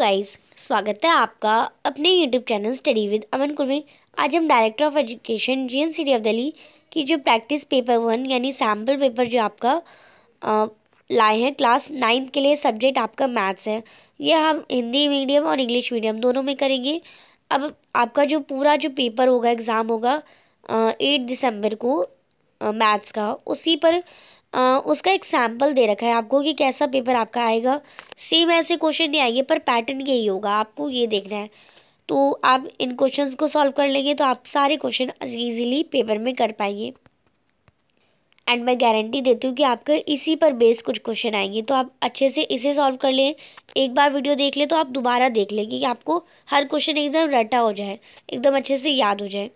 guys स्वागत है आपका अपने YouTube channel study with Aman Kurmi आज हम director of education G N city of Delhi की जो प्रैक्टिस पेपर वन यानी सैम्पल पेपर जो आपका लाए हैं क्लास नाइन्थ के लिए सब्जेक्ट आपका मैथ्स है यह हम हिंदी मीडियम और इंग्लिश मीडियम दोनों में करेंगे अब आपका जो पूरा जो पेपर होगा एग्ज़ाम होगा एट दिसंबर को मैथ्स का उसी पर आ, उसका सैम्पल दे रखा है आपको कि कैसा पेपर आपका आएगा सेम ऐसे क्वेश्चन नहीं आएंगे पर पैटर्न यही होगा आपको ये देखना है तो आप इन क्वेश्चंस को सॉल्व कर लेंगे तो आप सारे क्वेश्चन इजीली पेपर में कर पाएंगे एंड मैं गारंटी देती हूँ कि आपके इसी पर बेस कुछ क्वेश्चन आएंगे तो आप अच्छे से इसे सॉल्व कर लें एक बार वीडियो देख लें तो आप दोबारा देख लेंगे कि आपको हर क्वेश्चन एकदम रटा हो जाए एकदम अच्छे से याद हो जाए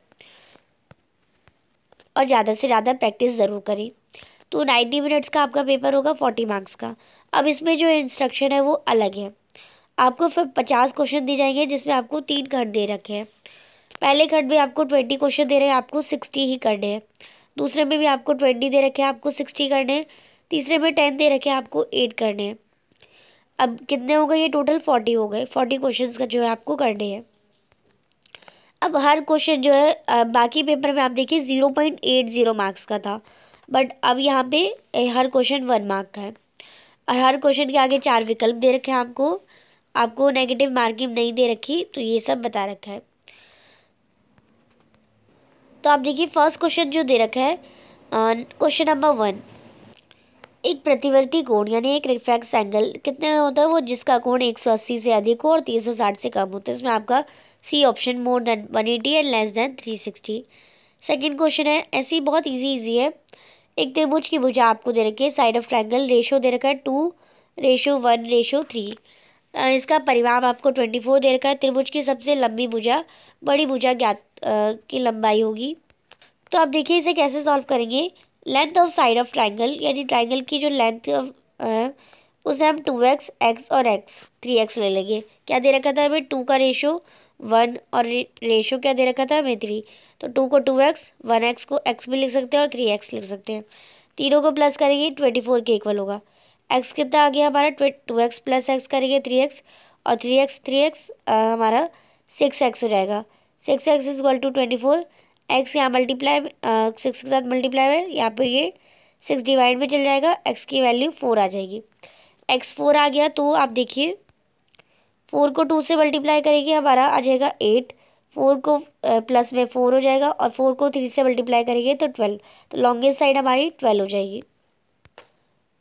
और ज़्यादा से ज़्यादा प्रैक्टिस ज़रूर करें तो नाइन्टी मिनट्स का आपका पेपर होगा फोर्टी मार्क्स का अब इसमें जो इंस्ट्रक्शन है वो अलग है आपको फिर पचास क्वेश्चन दिए जाएंगे जिसमें आपको तीन खंड दे रखे हैं पहले खंड में आपको ट्वेंटी क्वेश्चन दे रहे हैं आपको सिक्सटी ही करने हैं दूसरे में भी आपको ट्वेंटी दे रखे हैं आपको सिक्सटी करने हैं तीसरे में टेन दे रखे हैं आपको एट करने हैं अब कितने हो गए ये टोटल फोर्टी हो गए फोर्टी क्वेश्चन का जो है आपको करने हैं अब हर क्वेश्चन जो है बाकी पेपर में आप देखिए zero point eight zero marks का था बट अब यहाँ पे हर क्वेश्चन वन मार्क का है और हर क्वेश्चन के आगे चार विकल्प दे रखे हैं आपको आपको नेगेटिव मार्किंग नहीं दे रखी तो ये सब बता रखा है तो आप देखिए फर्स्ट क्वेश्चन जो दे रखा है क्वेश्चन नंबर वन एक प्रतिवर्ती कोण यानी एक रिफ्लेक्स एंगल कितने होता है वो जिसका कोण 180 से अधिक हो और 360 से कम होता तो है इसमें आपका C option more than 180 and less than 360 second question है ऐसी बहुत इजी इजी है एक त्रिभुज की भुजा आपको दे रखी है साइड ऑफ ट्रैंगल रेशो दे रखा है two ratio one ratio three इसका परिमाप आपको ट्वेंटी फोर दे रखा है त्रिभुज की सबसे लंबी भुजा बड़ी भुजा ज्ञात की लंबाई होगी तो आप देखिए इसे कैसे सॉल्व करेंगे length of side of triangle यानी ट्राइंगल की जो लेंथ ऑफ उसे हम टू एक्स एक्स और एक्स थ्री एक्स ले लेंगे क्या दे रखा था हमें टू का रेशो वन और रेशो क्या दे रखा था हमें थ्री तो टू को टू एक्स वन एक्स को एक्स भी लिख सकते हैं और थ्री एक्स लिख सकते हैं तीनों को प्लस करेंगे ट्वेंटी फोर के इक्वल होगा एक्स कितना आ गया हमारा टू एक्स प्लस एक्स करेंगे थ्री एक्स और थ्री एक्स थ्री एक्स हमारा सिक्स एक्स हो जाएगा six x is equal to twenty four x यहाँ मल्टीप्लाई सिक्स के साथ मल्टीप्लाई में यहाँ पर ये सिक्स डिवाइड में चल जाएगा एक्स की वैल्यू फोर आ जाएगी एक्स फोर आ गया तो आप देखिए फोर को टू से मल्टीप्लाई करेंगे हमारा आ जाएगा एट फोर को प्लस में फोर हो जाएगा और फोर को थ्री से मल्टीप्लाई करेंगे तो ट्वेल्व तो लॉन्गेस्ट साइड हमारी ट्वेल्व हो जाएगी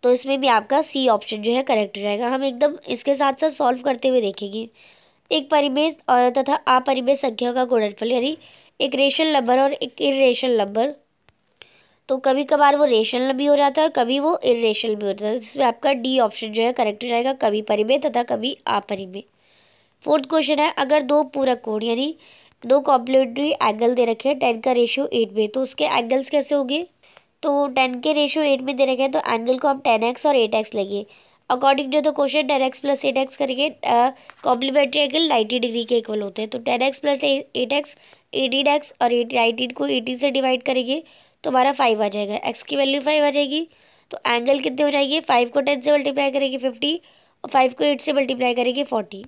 तो इसमें भी आपका सी ऑप्शन जो है करेक्ट हो जाएगा हम एकदम इसके साथ साथ सॉल्व करते हुए देखेंगे एक परिमेय और तथा अपरिमेय संख्या का गुणनफल यानी एक रेशनल नंबर और एक इरेशनल नंबर तो कभी कभार वो रेशनल भी हो जाता है कभी वो इरेशनल भी हो जाता है जिसमें आपका डी ऑप्शन जो है करेक्ट जाएगा कभी परिमेय तथा कभी अपरिमेय फोर्थ क्वेश्चन है अगर दो पूरक कोण यानी दो कॉम्प्लीमेंट्री एंगल दे रखे हैं टेन का रेशियो एट में तो उसके एंगल्स कैसे होंगे तो टेन के रेशियो एट में दे रखे हैं तो एंगल को हम टेन एक्स और एट एक्स लेंगे according to the question ten x plus eight x करके कॉम्प्लीमेंट्री एंगल नाइन्टी डिग्री के इक्वल होते हैं तो ten x plus eight x eighteen x और एट नाइनटीन को एटीन से डिवाइड करेंगे तो हमारा फाइव आ जाएगा एक्स की वैल्यू फाइव आ जाएगी तो एंगल कितने हो जाएंगे फाइव को टेन से मल्टीप्लाई करेंगे फिफ्टी और फाइव को एट से मल्टीप्लाई करेंगे फोर्टी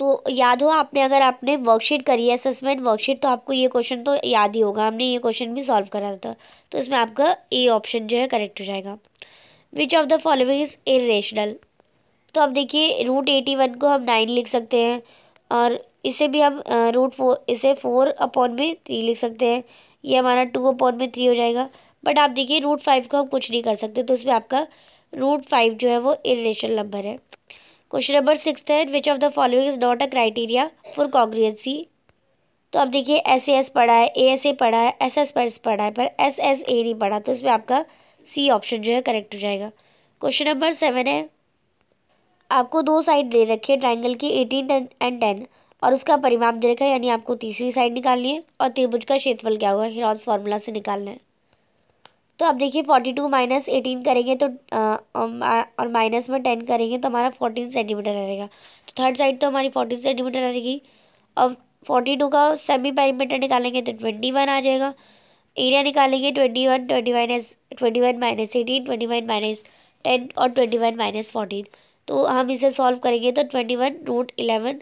तो याद हो आपने अगर आपने वर्कशीट करी है असेसमेंट वर्कशीट तो आपको ये क्वेश्चन तो याद ही होगा हमने ये क्वेश्चन भी सॉल्व करा था तो इसमें आपका ए ऑप्शन जो है करेक्ट हो जाएगा which of the following is irrational तो अब देखिए रूट एटी वन को हम नाइन लिख सकते हैं और इसे भी हम रूट फोर इसे फोर अपॉन में थ्री लिख सकते हैं ये हमारा टू अपॉन में थ्री हो जाएगा बट आप देखिए रूट फाइव को हम कुछ नहीं कर सकते तो इसमें आपका रूट फाइव जो है वो इेशनल नंबर है क्वेश्चन नंबर सिक्स है which of the following is not a criteria for congruency तो आप देखिए एस एस पढ़ा है ए एस ए पढ़ा है एस एस पर्स पढ़ा है पर एस एस ए नहीं पढ़ा तो इसमें आपका सी ऑप्शन जो है करेक्ट हो जाएगा क्वेश्चन नंबर सेवन है आपको दो साइड दे रखी है ट्राइंगल की एटीन एंड टेन और उसका परिमाप दे रखा है यानी आपको तीसरी साइड निकालनी है और त्रिभुज का क्षेत्रफल क्या होगा हिरॉन्स फार्मूला से निकालना है तो अब देखिए फोर्टी टू माइनस एटीन करेंगे तो और माइनस में टेन करेंगे तो हमारा फोर्टीन सेंटीमीटर रहेगा तो थर्ड साइड तो हमारी फोर्टीन सेंटीमीटर रहेगी और फोर्टी टू का सेमी पैरीमीटर निकालेंगे तो ट्वेंटी वन आ जाएगा एरिया निकालेंगे twenty one twenty minus twenty one minus eighteen twenty one minus ten और ट्वेंटी वन माइनस फोर्टीन तो हम इसे सॉल्व करेंगे तो twenty one root eleven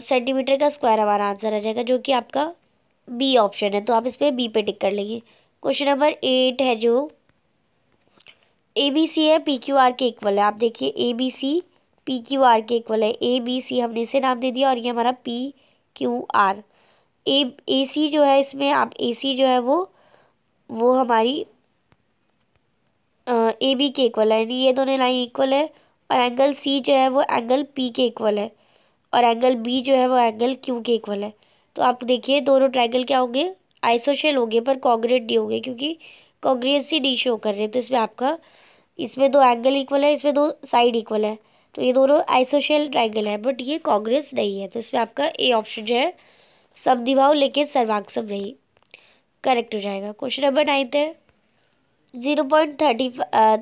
centimetre का स्क्वायर हमारा आंसर आ जाएगा जो कि आपका बी ऑप्शन है तो आप इस पर बी पे टिक कर लेंगे क्वेश्चन नंबर एट है जो ए बी सी है पी क्यू आर के इक्वल है आप देखिए A B C P Q R के इक्वल है ए बी सी हमने इसे नाम दे दिया और ये हमारा P Q R A A C जो है इसमें आप ए सी जो है वो वो हमारी ए बी के इक्वल है यानी ये दोनों लाइन इक्वल है और एंगल सी जो है वो एंगल पी के इक्वल है और एंगल बी जो है वो एंगल क्यू के इक्वल है तो आप देखिए दोनों ट्राइंगल क्या होंगे आइसोशेल हो गए पर कॉग्रेट डी हो गए क्योंकि ही डी शो कर रहे हैं तो इसमें आपका इसमें दो एंगल इक्वल है इसमें दो साइड इक्वल है तो ये दोनों आइसोशेल ट्राइंगल है बट ये कॉग्रेस नहीं है तो इसमें आपका ए ऑप्शन जो है सब समदिभाव लेकिन सब नहीं करेक्ट हो जाएगा क्वेश्चन नंबर नाइन्थ है zero point thirty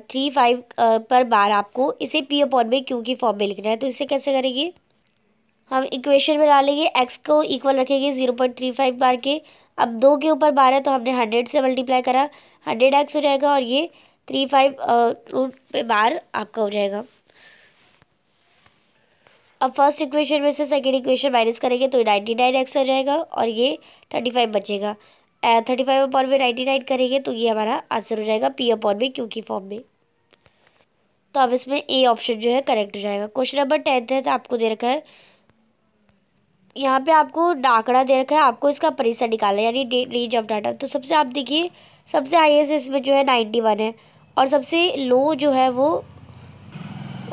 three five पर बार आपको इसे पी पॉइंट में क्यू की फॉर्म में लिखना है तो इसे कैसे करेंगे हम इक्वेशन में डालेंगे एक्स को इक्वल रखेंगे zero point three five bar के अब दो के ऊपर बार है तो हमने हंड्रेड से मल्टीप्लाई करा हंड्रेड एक्स हो जाएगा और ये थ्री फाइव रूट पे बार आपका हो जाएगा अब फर्स्ट इक्वेशन में से सेकेंड इक्वेशन माइनस करेंगे तो नाइन्टी नाइन एक्स हो जाएगा और ये थर्टी फाइव बचेगा थर्टी फाइव अपॉन में नाइन्टी नाइन करेंगे तो ये हमारा आंसर हो जाएगा पी अपॉन में क्योंकि फॉर्म में तो अब इसमें ए ऑप्शन जो है करेक्ट हो जाएगा क्वेश्चन नंबर टेंथ है तो आपको दे रखा है यहाँ पे आपको आंकड़ा दे रखा है आपको इसका परिसर निकालना है यानी रेंज ऑफ डाटा तो सबसे आप देखिए सबसे हाईएस्ट इसमें जो है नाइन्टी वन है और सबसे लो जो है वो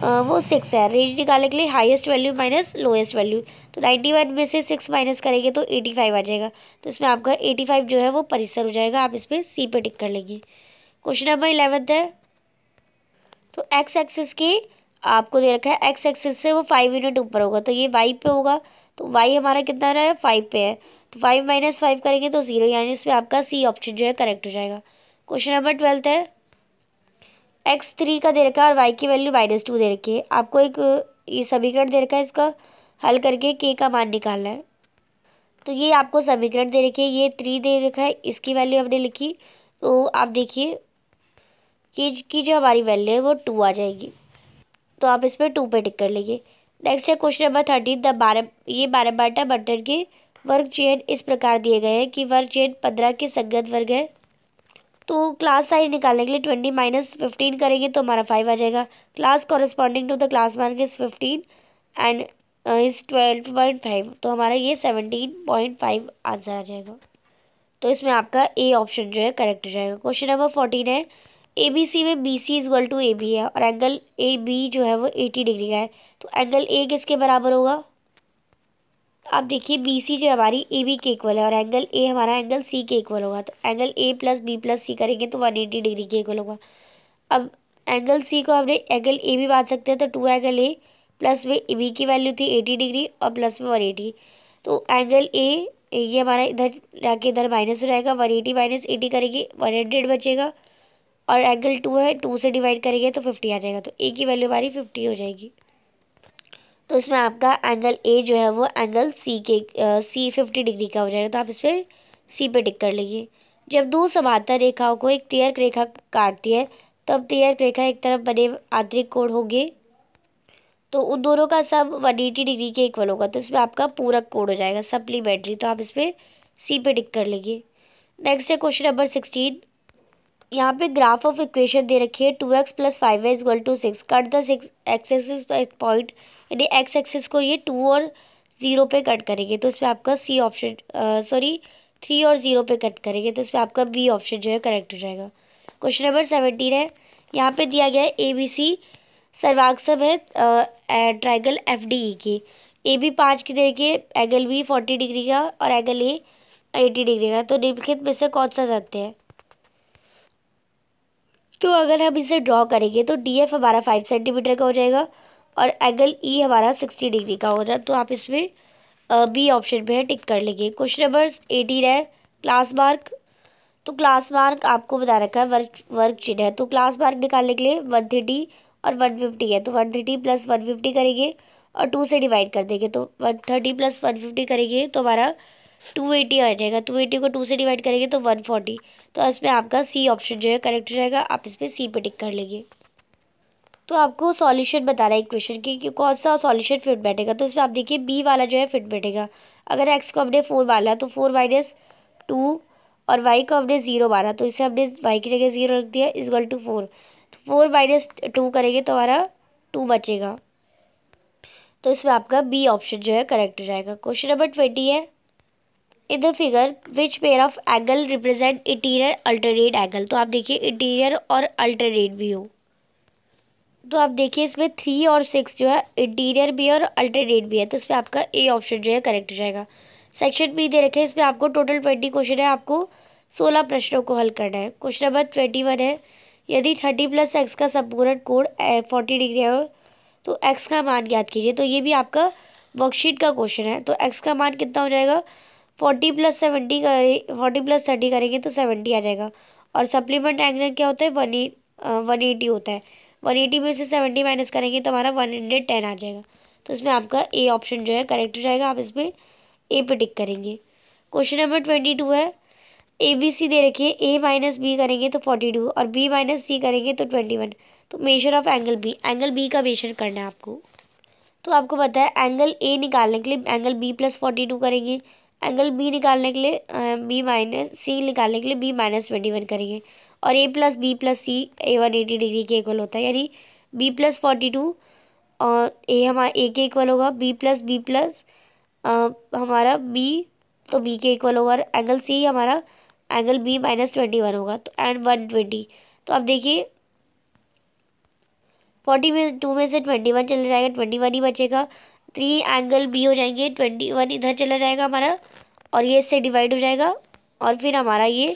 आ, वो सिक्स है रेंज निकालने के लिए highest value minus lowest value तो नाइन्टी वन में से सिक्स माइनस करेंगे तो एटी फाइव आ जाएगा तो इसमें आपका एटी फाइव जो है वो परिसर हो जाएगा आप इस पर सी पे टिक कर लेंगे क्वेश्चन नंबर इलेवेंथ है तो एक्स एक्सिस के आपको दे रखा है एक्स एक्सिस से वो फाइव यूनिट ऊपर होगा तो ये वाई पे होगा तो वाई हमारा कितना रहा है फाइव पे है तो फाइव माइनस फाइव करेंगे तो ज़ीरो यानी इसमें आपका सी ऑप्शन जो है करेक्ट हो जाएगा क्वेश्चन नंबर ट्वेल्थ है एक्स थ्री का दे रखा है और वाई की वैल्यू माइनस टू दे रखी है आपको एक ये समीकरण दे रखा है इसका हल करके के का मान निकालना है तो ये आपको समीकरण दे रखी है ये थ्री दे रखा है इसकी वैल्यू हमने लिखी तो आप देखिए कि की जो हमारी वैल्यू है वो टू आ जाएगी तो आप इस पर टू पर टिक कर लेंगे नेक्स्ट है क्वेश्चन नंबर थर्टीन द बारह ये बारह बाटा बटन के वर्ग चेन इस प्रकार दिए गए हैं कि वर्ग चेन पंद्रह के संगत वर्ग है तो क्लास साइज निकालने के लिए ट्वेंटी माइनस फिफ्टीन करेंगे तो हमारा फाइव आ जाएगा class corresponding to the class mark is fifteen and is twelve point five तो हमारा ये सेवनटीन पॉइंट फाइव आंसर आ जाएगा तो इसमें आपका ए ऑप्शन जो है करेक्ट हो जाएगा क्वेश्चन नंबर फोर्टीन है ए बी सी में B C equal to A B है और एंगल ए बी जो है वो एटी डिग्री का है तो एंगल ए किसके बराबर होगा तो आप देखिए बी सी जो हमारी ए बी के इक्वल है और एंगल ए हमारा एंगल सी के इक्वल होगा तो angle A plus B plus C करेंगे तो वन एटी डिग्री के इक्वल होगा अब एंगल सी को हमने एंगल ए भी बांट सकते हैं तो टू एंगल ए प्लस में ए बी की वैल्यू थी एटी डिग्री और प्लस में वन एटी तो एंगल ए ये हमारा इधर जाके इधर माइनस हो जाएगा वन एटी माइनस एटी करेंगे वन हंड्रेड बचेगा और एंगल टू है टू से डिवाइड करेंगे तो फिफ्टी आ जाएगा तो ए की वैल्यू हमारी फिफ्टी हो जाएगी तो इसमें आपका एंगल ए जो है वो एंगल सी के सी फिफ्टी डिग्री का हो जाएगा तो आप इस पर सी पे टिक कर लीजिए जब दो समांतर रेखाओं को एक तिरक रेखा काटती है तब तो तिरक रेखा एक तरफ बने आंतरिक कोण होंगे तो उन दोनों का सब वन एटी डिग्री के इक्वल होगा तो इसमें आपका पूरक कोण हो जाएगा सप्लीमेंट्री तो आप इस पर सी पे टिक कर लेंगे नेक्स्ट है क्वेश्चन नंबर सिक्सटीन यहाँ पे ग्राफ ऑफ इक्वेशन दे रखी है two x plus five y equal to six cut the six x axis point यानी एक्स एक्सिस को ये टू और ज़ीरो पे कट करेंगे तो इसमें आपका सी ऑप्शन सॉरी थ्री और ज़ीरो पे कट करेंगे तो इसमें आपका बी ऑप्शन जो है करेक्ट हो जाएगा क्वेश्चन नंबर सेवेंटीन है यहाँ पे दिया गया है ए बी सी सर्वाक्सम है ट्राइगल एफ डी ई की ए बी पाँच की देखिए एंगल बी फोर्टी डिग्री का और एंगल ए एटी डिग्री का तो निम्नलिखित में से कौन सा सत्य है तो अगर हम इसे ड्रॉ करेंगे तो डी एफ हमारा फाइव सेंटीमीटर का हो जाएगा और एंगल ई e हमारा सिक्सटी डिग्री का हो रहा तो आप इसमें बी ऑप्शन पर है टिक कर लेंगे क्वेश्चन नंबर एटीन है क्लास मार्क तो क्लास मार्क आपको बता रखा है वर्क वर्क चिन्ह है तो क्लास मार्क निकालने के लिए वन थर्टी और वन फिफ्टी है तो one thirty plus one fifty करेंगे और टू से डिवाइड कर देंगे तो one thirty plus one fifty करेंगे तो हमारा टू एटी आ जाएगा टू एटी को टू से डिवाइड करेंगे तो वन फोर्टी तो इसमें आपका सी ऑप्शन जो है करेक्ट रहेगा आप इस पर सी पे टिक कर लेंगे तो आपको सॉल्यूशन बताना है इक्वेशन की कि कौन सा सॉल्यूशन फिट बैठेगा तो इसमें आप देखिए बी वाला जो है फिट बैठेगा अगर एक्स को हमने फोर माना तो फोर माइनस टू और वाई को हमने ज़ीरो माना तो इसे हमने वाई की जगह ज़ीरो रख दिया इज इजगल टू फोर तो फोर माइनस टू करेंगे तो हमारा टू बचेगा तो इसमें आपका बी ऑप्शन जो है करेक्ट हो जाएगा क्वेश्चन नंबर ट्वेंटी है in the figure which pair of angle represent interior alternate angle तो आप देखिए इंटीरियर और अल्टरनेट भी हो तो आप देखिए इसमें थ्री और सिक्स जो है इंटीरियर भी है और अल्टरनेट भी है तो इसमें आपका ए ऑप्शन जो है करेक्ट जाएगा सेक्शन बी दे रखे हैं इसमें आपको टोटल ट्वेंटी क्वेश्चन है आपको सोलह प्रश्नों को हल करना है क्वेश्चन नंबर ट्वेंटी वन है यदि थर्टी प्लस एक्स का संपूर्ण कोड फोर्टी डिग्री है तो एक्स का मान ज्ञात कीजिए तो ये भी आपका वर्कशीट का क्वेश्चन है तो एक्स का मान कितना हो जाएगा फोर्टी प्लस सेवेंटी करें फोर्टी प्लस थर्टी करेंगे तो सेवेंटी आ जाएगा और सप्लीमेंट एंगल क्या होता है वन ई वन एटी होता है वन एटी में से सेवेंटी माइनस करेंगे तो हमारा वन हंड्रेड टेन आ जाएगा तो इसमें आपका ए ऑप्शन जो है करेक्ट हो जाएगा आप इसमें ए पे टिक करेंगे क्वेश्चन नंबर ट्वेंटी टू है ए बी सी दे रखिए ए माइनस बी करेंगे तो फोर्टी टू और बी माइनस सी करेंगे तो ट्वेंटी वन तो measure of angle B angle B का मेजर करना है आपको तो आपको पता है एंगल ए निकालने के लिए angle B plus forty two करेंगे एंगल बी निकालने के लिए बी माइनस सी निकालने के लिए बी माइनस ट्वेंटी वन करेंगे और A plus B plus C A one eighty degree के इक्वल होता है यानी बी प्लस फोर्टी टू और ए हमारा ए तो के इक्वल होगा बी प्लस बी प्लस हमारा बी तो बी के इक्वल होगा और एंगल सी हमारा angle B minus twenty one होगा तो एंड वन ट्वेंटी तो आप देखिए फोर्टी में टू में से ट्वेंटी वन चले जाएगा ट्वेंटी वन ही बचेगा थ्री एंगल बी हो जाएंगे ट्वेंटी वन इधर चला जाएगा हमारा और ये इससे डिवाइड हो जाएगा और फिर हमारा ये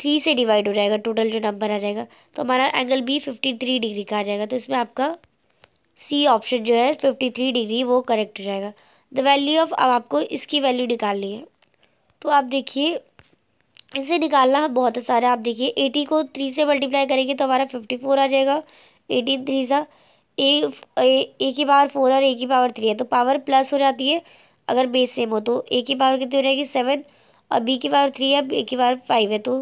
थ्री से डिवाइड हो जाएगा टोटल जो नंबर आ जाएगा तो हमारा angle B fifty three degree का आ जाएगा तो इसमें आपका सी ऑप्शन जो है फिफ्टी थ्री डिग्री वो करेक्ट हो जाएगा द वैल्यू ऑफ अब आपको इसकी वैल्यू निकालनी है तो आप देखिए इसे निकालना बहुत आसान है आप देखिए एटी को थ्री से मल्टीप्लाई करेंगे तो हमारा फिफ्टी फोर आ जाएगा एटीन थ्री सा ए, ए की पावर फोर और ए की पावर थ्री है तो पावर प्लस हो जाती है अगर बेस सेम हो तो ए की पावर कितनी हो जाएगी सेवन और बी की पावर थ्री है ए की पावर फाइव है तो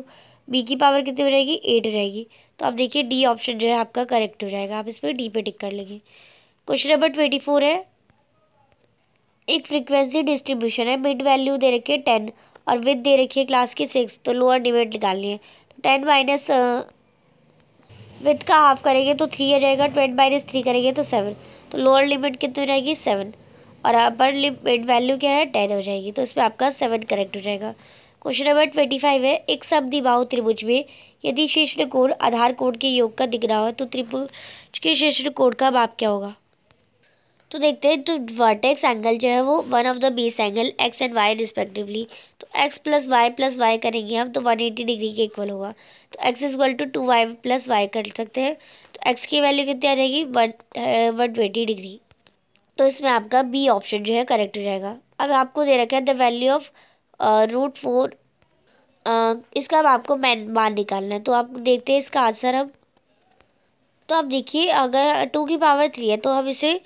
बी की पावर कितनी हो जाएगी एट हो जाएगी तो आप देखिए डी ऑप्शन जो है आपका करेक्ट हो जाएगा आप इस पर डी पे टिक कर लेंगे क्वेश्चन नंबर ट्वेंटी फोर है एक फ्रीक्वेंसी डिस्ट्रीब्यूशन है मिड वैल्यू दे रखी है टेन और विद दे रखी है क्लास की सिक्स तो लोअर डिमेंट निकालनी है तो टेन माइनस विथ का हाफ करेंगे तो थ्री आ जाएगा ट्वेंट माइनस थ्री करेंगे तो सेवन तो लोअर लिमिट कितनी रहेगी सेवन और अपर लिमिट वैल्यू क्या है टेन हो जाएगी तो इसमें आपका सेवन करेक्ट हो जाएगा क्वेश्चन नंबर ट्वेंटी फाइव है एक समदिबाहु त्रिभुज में यदि शीर्ष कोण आधार कोण के योग का दिख रहा हो तो त्रिभुज के शीर्ष कोण का माप क्या होगा तो देखते हैं तो वर्टेक्स एंगल जो है वो one of the base angle x and y respectively तो x plus y plus y करेंगे हम तो वन एटी डिग्री के इक्वल होगा तो x is equal to two y plus y कर सकते हैं तो एक्स की वैल्यू कितनी आ जाएगी वन वन ट्वेंटी डिग्री तो इसमें आपका बी ऑप्शन जो है करेक्ट रहेगा अब आपको दे रखा है the value of root four इसका अब आपको मैन मान निकालना है तो आप देखते हैं इसका आंसर अब तो आप देखिए अगर टू की पावर थ्री है तो हम इसे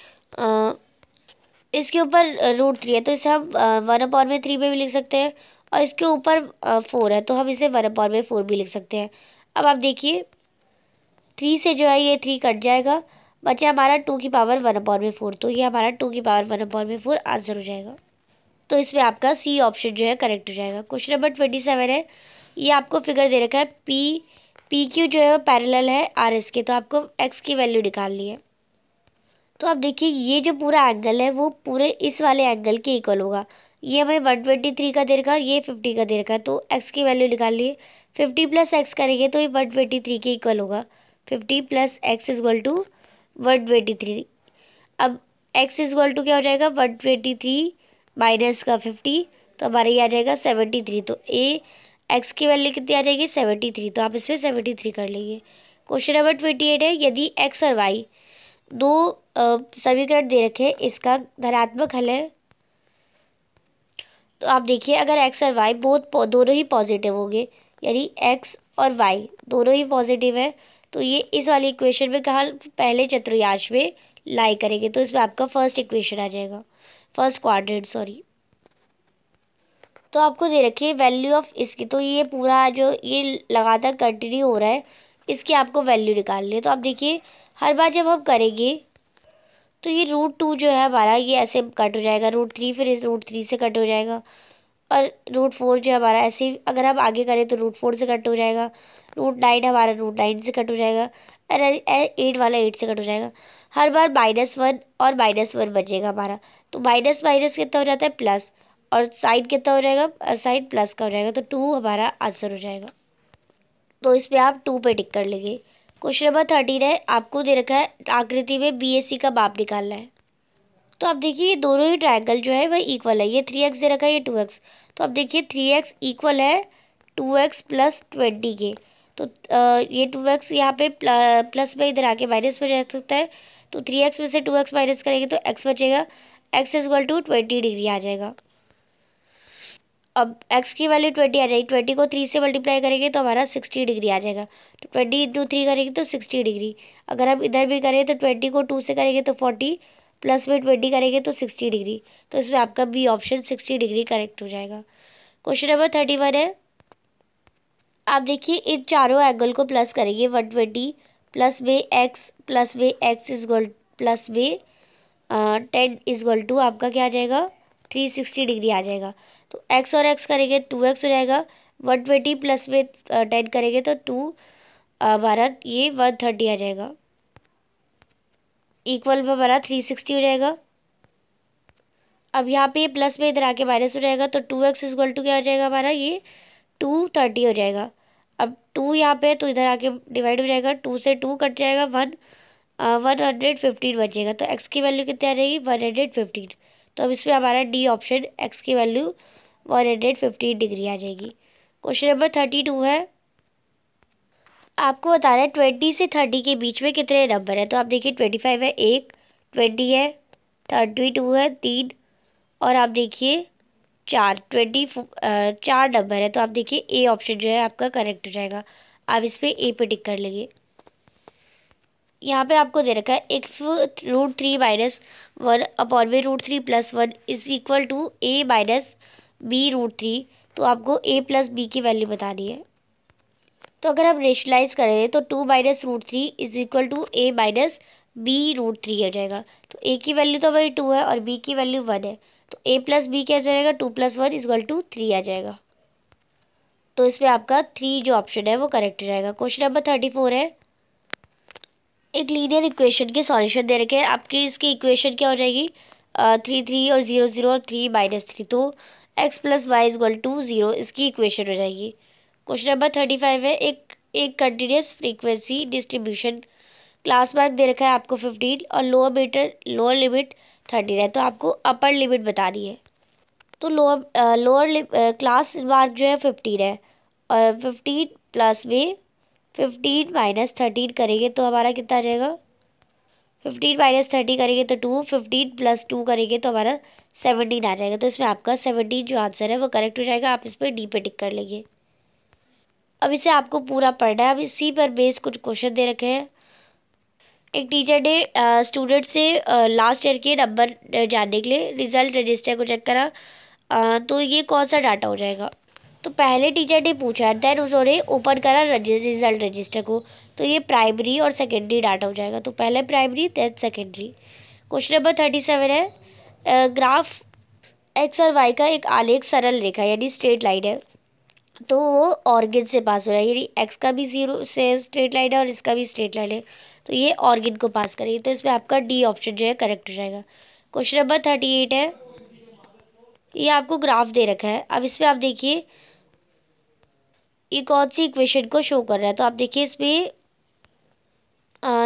इसके ऊपर रूट थ्री है तो इसे हम वन अपॉर में थ्री में भी लिख सकते हैं और इसके ऊपर फोर है तो हम इसे वन अपॉर में फोर भी लिख सकते हैं अब आप देखिए थ्री से जो है ये थ्री कट जाएगा बचा हमारा टू की पावर वन अपॉर में फोर तो ये हमारा टू की पावर वन अपॉर में फोर आंसर हो जाएगा तो इसमें आपका सी ऑप्शन जो है करेक्ट हो जाएगा क्वेश्चन नंबर ट्वेंटी सेवन है ये आपको फिगर दे रखा है पी पी क्यू जो है वो पैरेलल है आर एस के तो आपको एक्स की वैल्यू निकालनी है तो आप देखिए ये जो पूरा एंगल है वो पूरे इस वाले एंगल के इक्वल होगा ये हमें वन ट्वेंटी थ्री का दे रखा है और ये फिफ्टी का दे रखा है तो एक्स की वैल्यू निकाल लिए फिफ्टी प्लस एक्स करेंगे तो ये वन ट्वेंटी थ्री के इक्वल होगा fifty plus x equal to one twenty three अब एक्स इजगल टू क्या हो जाएगा वन ट्वेंटी थ्री माइनस का फिफ्टी तो हमारे ये आ जाएगा सेवेंटी थ्री तो ए एक्स की वैल्यू कितनी आ जाएगी सेवेंटी थ्री तो आप इसमें सेवेंटी थ्री कर लेंगे क्वेश्चन नंबर ट्वेंटी एट है यदि एक्स और वाई दो समीकरण दे रखे हैं इसका धनात्मक हल है तो आप देखिए अगर एक्स और वाई बहुत दोनों ही पॉजिटिव होंगे यानी एक्स और वाई दोनों ही पॉजिटिव है तो ये इस वाली इक्वेशन में कहा पहले चतुर्याश में लाई करेंगे तो इसमें आपका फर्स्ट इक्वेशन आ जाएगा फर्स्ट क्वाड्रेंट सॉरी तो आपको दे रखिए वैल्यू ऑफ इसकी तो ये पूरा जो ये लगातार कंटिन्यू हो रहा है इसकी आपको वैल्यू निकालनी है तो आप देखिए हर बार जब हम करेंगे तो ये रूट टू जो है हमारा ये ऐसे कट हो जाएगा रूट थ्री फिर इस रूट थ्री से कट हो जाएगा और रूट फोर जो है हमारा ऐसे अगर हम आगे करें तो रूट फोर से कट हो जाएगा रूट नाइन हमारा रूट नाइन से कट हो जाएगा और एट वाला एट से कट हो जाएगा हर बार माइनस वन और माइनस वन बचेगा हमारा तो माइनस माइनस कितना हो जाता है प्लस और साइन कितना हो जाएगा साइन प्लस का हो जाएगा तो टू हमारा आंसर हो जाएगा तो इस पर आप टू पे टिक कर लेंगे क्वेश्चन नंबर थर्टीन है आपको दे रखा है आकृति में सी का बाप निकालना है तो आप देखिए ये दोनों ही ट्राइंगल जो है वह इक्वल है ये थ्री एक्स दे रखा है ये टू एक्स तो आप देखिए थ्री एक्स इक्वल है टू एक्स प्लस ट्वेंटी के तो ये टू एक्स यहाँ पे प्लस में इधर आके माइनस में रह सकता है तो थ्री एक्स में से टू एक्स माइनस करेंगे तो एक्स बचेगा x equal to twenty degree आ जाएगा अब x की वैल्यू ट्वेंटी आ जाएगी ट्वेंटी को थ्री से मल्टीप्लाई करेंगे तो हमारा सिक्सटी डिग्री आ जाएगा तो ट्वेंटी इंटू थ्री करेंगे तो सिक्सटी डिग्री अगर हम इधर भी करें तो ट्वेंटी को टू से करेंगे तो फोर्टी प्लस में ट्वेंटी करेंगे तो सिक्सटी डिग्री तो इसमें आपका B option sixty degree correct हो जाएगा क्वेश्चन नंबर थर्टी वन है आप देखिए इन चारों एंगल को प्लस करेंगे वन ट्वेंटी प्लस में एक्स प्लस में एक्स गोल प्लस में टेन गोल टू आपका क्या आ जाएगा थ्री सिक्सटी डिग्री आ जाएगा तो एक्स और एक्स करेंगे टू एक्स हो जाएगा वन ट्वेंटी प्लस में टेन uh, करेंगे तो टू uh, बारह ये वन थर्टी आ जाएगा इक्वल में हमारा थ्री सिक्सटी हो जाएगा अब यहाँ पे प्लस में इधर आके माइनस हो जाएगा तो टू एक्स इक्वल टू क्या हो जाएगा हमारा ये टू थर्टी हो जाएगा अब टू यहाँ पे तो इधर आके डिवाइड हो जाएगा टू से टू कट जाएगा वन वन हंड्रेड फिफ्टीन बचेगा तो एक्स की वैल्यू कितनी आ जाएगी वन हंड्रेड फिफ्टीन तो अब इसमें हमारा डी ऑप्शन एक्स की value one hundred fifty degree आ जाएगी क्वेश्चन नंबर थर्टी टू है आपको बता रहे हैं ट्वेंटी से थर्टी के बीच में कितने नंबर हैं तो आप देखिए ट्वेंटी फाइव है एक ट्वेंटी है थर्टी टू है तीन और आप देखिए चार ट्वेंटी चार नंबर है तो आप देखिए ए ऑप्शन जो है आपका करेक्ट हो जाएगा आप इस पर ए पे टिक कर लेंगे यहाँ पे आपको दे रखा है एक root three minus one upon में root three plus one is equal to A minus B root three तो आपको ए प्लस बी की वैल्यू बतानी है तो अगर आप रेशलाइज करें तो two minus root three is equal to A minus B root three हो जाएगा तो ए की वैल्यू तो भाई टू है और बी की वैल्यू वन है तो ए प्लस बी क्या जाएगा two plus one equal to three आ जाएगा तो इसमें आपका थ्री जो ऑप्शन है वो करेक्ट रहेगा क्वेश्चन नंबर थर्टी फोर है एक लीनियर इक्वेशन के सॉल्यूशन दे रखे हैं आपकी इसकी इक्वेशन क्या हो जाएगी थ्री थ्री और ज़ीरो ज़ीरो और थ्री माइनस थ्री तो x plus y equal to zero इसकी इक्वेशन हो जाएगी क्वेश्चन नंबर थर्टी फाइव है एक एक continuous frequency distribution class mark दे रखा है आपको फिफ्टीन और lower meter lower limit thirteen है तो आपको अपर लिमिट बतानी है तो लोअर लोअर क्लास मार्क जो है फिफ्टीन है और फिफ्टीन प्लस में फिफ्टीन माइनस थर्टीन करेंगे तो हमारा कितना आ जाएगा फिफ्टीन माइनस थर्टी करेंगे तो टू फिफ्टीन प्लस टू करेंगे तो हमारा सेवनटीन आ जाएगा तो इसमें आपका सेवनटीन जो आंसर है वो करेक्ट हो जाएगा आप इस पर डी पे टिक कर लेंगे अब इसे आपको पूरा पढ़ना है अब इसी पर बेस कुछ क्वेश्चन दे रखे हैं एक टीचर ने स्टूडेंट से लास्ट ईयर के नंबर जानने के लिए रिजल्ट रजिस्टर को चेक करा आ, तो ये कौन सा डाटा हो जाएगा तो पहले टीचर ने पूछा देन उन्होंने ओपन करा रिजल्ट रजिस्टर को तो ये प्राइमरी और सेकेंडरी डाटा हो जाएगा तो पहले primary then secondary question number thirty seven है ग्राफ एक्स और वाई का एक आलेख सरल रेखा यानी स्ट्रेट लाइन है तो वो ऑर्गिन से पास हो रहा है यानी एक्स का भी जीरो से स्ट्रेट लाइन है और इसका भी स्ट्रेट लाइन है तो ये ऑर्गिन को पास करेगी तो इसमें आपका डी ऑप्शन जो है करेक्ट हो जाएगा क्वेश्चन नंबर थर्टी एट है ये आपको ग्राफ दे रखा है अब इसमें आप देखिए ये कौन सी इक्वेशन को शो कर रहा है तो आप देखिए इसमें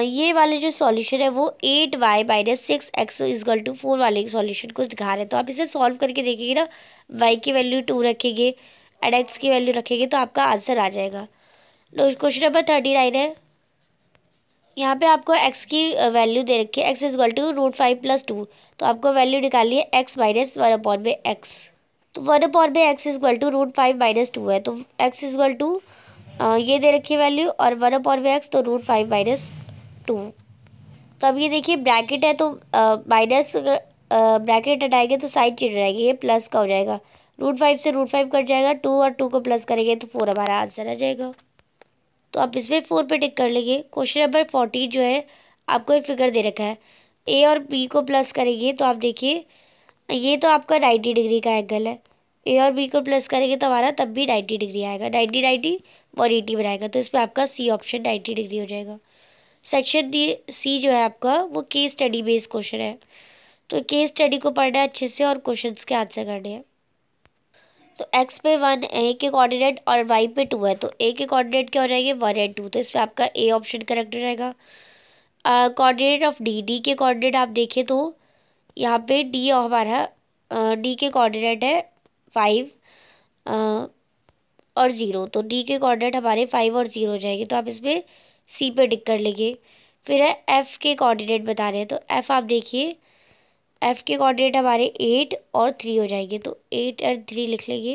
ये वाले जो सॉल्यूशन है वो eight y minus six x equal to four वाले सॉल्यूशन को दिखा रहे हैं तो आप इसे सॉल्व करके देखेंगे ना वाई की वैल्यू टू रखेंगे एंड एक्स की वैल्यू रखेंगे तो आपका आंसर आ जाएगा क्वेश्चन नंबर थर्टी नाइन है यहाँ पे आपको एक्स की वैल्यू दे रखी है x equal to root five plus two तो आपको वैल्यू निकालनी है एक्स माइनस वन अपॉन में एक्स तो वन अपॉन में x equal to root five minus two है तो एक्स इजगल टू ये दे रखी है वैल्यू और वन अपॉन में एक्स तो रूट फाइव माइनस टू तो अब ये देखिए ब्रैकेट है तो माइनस ब्रैकेट हटाएंगे तो साइड चिट रहेगी ये प्लस का हो जाएगा रूट फाइव से रूट फाइव कट जाएगा टू और टू को प्लस करेंगे तो फोर हमारा आंसर आ जाएगा तो आप इसमें फोर पे टिक कर लेंगे क्वेश्चन नंबर फोर्टीन जो है आपको एक फिगर दे रखा है ए और बी को प्लस करेंगे तो आप देखिए ये तो आपका नाइन्टी डिग्री का एंगल है ए और बी को प्लस करेंगे तो हमारा तब भी नाइन्टी डिग्री आएगा नाइन्टी नाइन्टी वन एटी बनाएगा तो इसमें आपका सी ऑप्शन नाइन्टी डिग्री हो जाएगा सेक्शन डी सी जो है आपका वो केस स्टडी बेस्ड क्वेश्चन है तो केस स्टडी को पढ़ना है अच्छे से और क्वेश्चन के आंसर करने हैं तो एक्स पे वन ए के कोऑर्डिनेट और वाई पे टू है तो ए के कोऑर्डिनेट क्या हो जाएंगे वन एंड टू तो इसमें आपका ए ऑप्शन करेक्ट रहेगा कोऑर्डिनेट ऑफ डी डी के कोऑर्डिनेट आप देखें तो यहाँ पे डी हमारा डी के कोऑर्डिनेट है फाइव और ज़ीरो तो डी के कोऑर्डिनेट हमारे फाइव और ज़ीरो हो जाएंगे तो आप इसमें सी पे टिक कर लेंगे फिर है एफ़ के कोऑर्डिनेट बता रहे हैं तो एफ़ आप देखिए एफ़ के कोऑर्डिनेट हमारे एट और थ्री हो जाएंगे तो एट और थ्री लिख लेंगे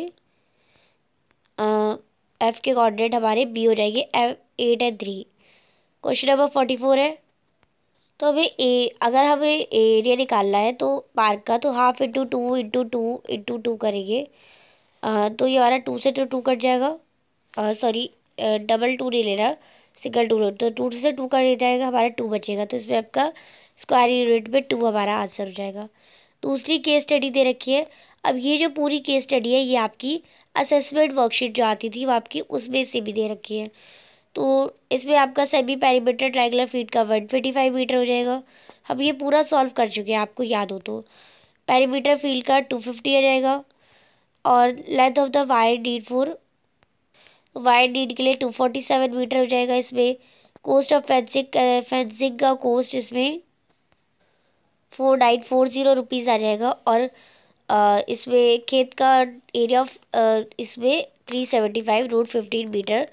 एफ़ के कोऑर्डिनेट हमारे बी हो जाएंगे F eight and three question number forty four है तो हमें ए अगर हमें एरिया निकालना है तो पार्क का तो half into two into two into two करेंगे आ, तो ये हमारा टू से तो टू कट जाएगा सॉरी डबल टू नहीं लेना सिंगल टू तो टू से टू का रेट आएगा हमारा टू बचेगा तो इसमें आपका स्क्वायर यूनिट में टू हमारा आंसर हो जाएगा दूसरी केस स्टडी दे रखी है अब ये जो पूरी केस स्टडी है ये आपकी असेसमेंट वर्कशीट जो आती थी वो आपकी उसमें से भी दे रखी है तो इसमें आपका सेमी पैरीमीटर ट्राइंगुलर फीट का वन ट्वेंटी फाइव मीटर हो जाएगा हम ये पूरा सॉल्व कर चुके हैं आपको याद हो तो पैरीमीटर फील्ड का टू फिफ्टी आ जाएगा और लेंथ ऑफ द वायर डीट फोर वाइड डीड के लिए टू फोर्टी सेवन मीटर हो जाएगा इसमें कोस्ट ऑफ फेंसिंग फेंसिंग का कोस्ट इसमें four nine four zero rupees आ जाएगा और इसमें खेत का एरिया ऑफ इसमें three seventy five root fifteen meter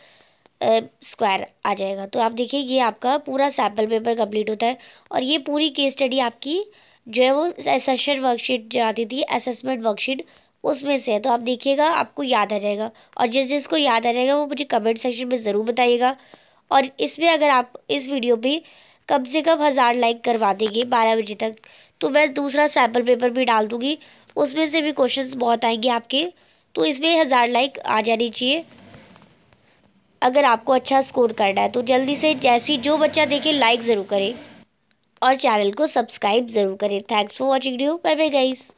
square आ जाएगा तो आप देखिए ये आपका पूरा सैम्पल पेपर कंप्लीट होता है और ये पूरी केस स्टडी आपकी जो है वो सेशन वर्कशीट जो आती थी असेसमेंट वर्कशीट उसमें से है तो आप देखिएगा आपको याद आ जाएगा और जिस जिसको याद आ जाएगा वो मुझे कमेंट सेक्शन में ज़रूर बताइएगा और इसमें अगर आप इस वीडियो पर कम से कम हज़ार लाइक करवा देंगे बारह बजे तक तो मैं दूसरा सैम्पल पेपर भी डाल दूँगी उसमें से भी क्वेश्चन बहुत आएंगे आपके तो इसमें हज़ार लाइक आ जानी चाहिए अगर आपको अच्छा स्कोर करना है तो जल्दी से जैसी जो बच्चा देखे लाइक ज़रूर करें और चैनल को सब्सक्राइब ज़रूर करें thanks for watching video bye bye guys